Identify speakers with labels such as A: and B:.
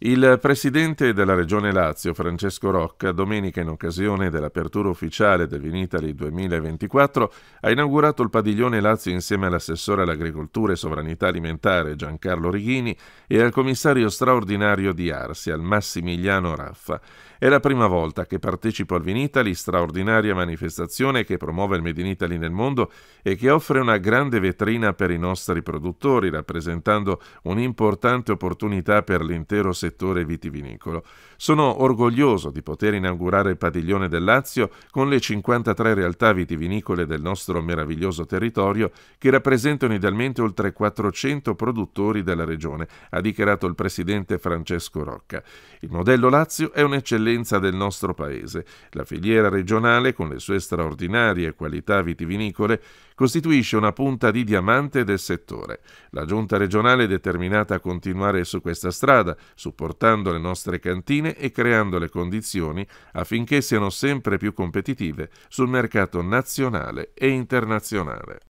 A: Il presidente della Regione Lazio, Francesco Rocca, domenica in occasione dell'apertura ufficiale del Vinitali 2024, ha inaugurato il padiglione Lazio insieme all'assessore all'agricoltura e sovranità alimentare Giancarlo Righini e al commissario straordinario di Arsia, Massimiliano Raffa. È la prima volta che partecipo al Vinitali, straordinaria manifestazione che promuove il Made in Italy nel mondo e che offre una grande vetrina per i nostri produttori, rappresentando un'importante opportunità per l'intero settore settore vitivinicolo. Sono orgoglioso di poter inaugurare il padiglione del Lazio con le 53 realtà vitivinicole del nostro meraviglioso territorio che rappresentano idealmente oltre 400 produttori della regione, ha dichiarato il presidente Francesco Rocca. Il modello Lazio è un'eccellenza del nostro paese. La filiera regionale, con le sue straordinarie qualità vitivinicole, costituisce una punta di diamante del settore. La giunta regionale è determinata a continuare su questa strada, supportando le nostre cantine e creando le condizioni affinché siano sempre più competitive sul mercato nazionale e internazionale.